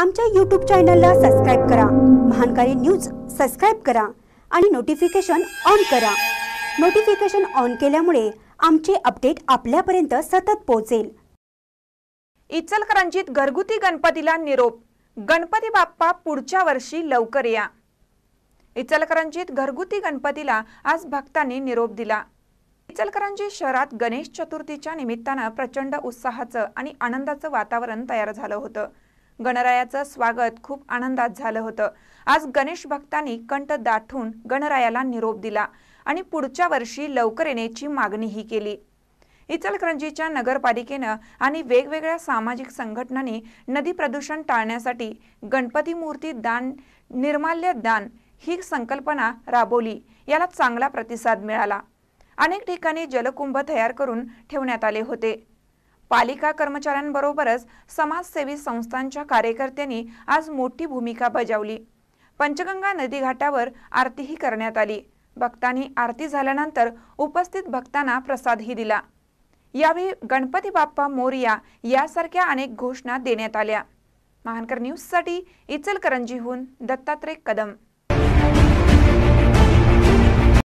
आमच्या यूट्यूब चॅनलला सबस्क्राईब करा महानकारी न्यूज सबस्क्राईब करा आणि नोटिफिकेशन ऑन करा नोटिफिकेशन ऑन केल्यामुळे आमचे अपडेट आपल्यापर्यंत सतत पोहोचेल इचलकरंजीत घरगुती गणपतीला निरोप गणपती बाप्पा पुढच्या वर्षी लवकर या इचलकरंजीत घरगुती गणपतीला आज भक्तांनी निरोप दिला इचलकरंजी शहरात गणेश चतुर्थीच्या निमित्तानं प्रचंड उत्साहाचं आणि आनंदाचं वातावरण तयार झालं होतं गणरायाचं स्वागत खूप आनंदात झालं होतं आज गणेश भक्तांनी कंठ दाठून गणरायाला निरोप दिला आणि पुढच्या वर्षी लवकर येण्याची मागणीही केली इचलकरंजीच्या नगरपालिकेनं आणि वेगवेगळ्या सामाजिक संघटनांनी नदी प्रदूषण टाळण्यासाठी गणपती मूर्ती दान निर्माल्य दान ही संकल्पना राबवली याला चांगला प्रतिसाद मिळाला अनेक ठिकाणी जलकुंभ तयार करून ठेवण्यात आले होते पालिका कर्मचाऱ्यांबरोबरच समाजसेवी संस्थांच्या कार्यकर्त्यांनी आज मोठी भूमिका बजावली पंचगंगा नदी घाटावर आरतीही करण्यात आली भक्तांनी आरती झाल्यानंतर उपस्थित भक्तांना प्रसादही दिला यावेळी गणपती बाप्पा मोरिया यासारख्या अनेक घोषणा देण्यात आल्या महानकर न्यूजसाठी इचलकरंजीहून दत्तात्रय कदम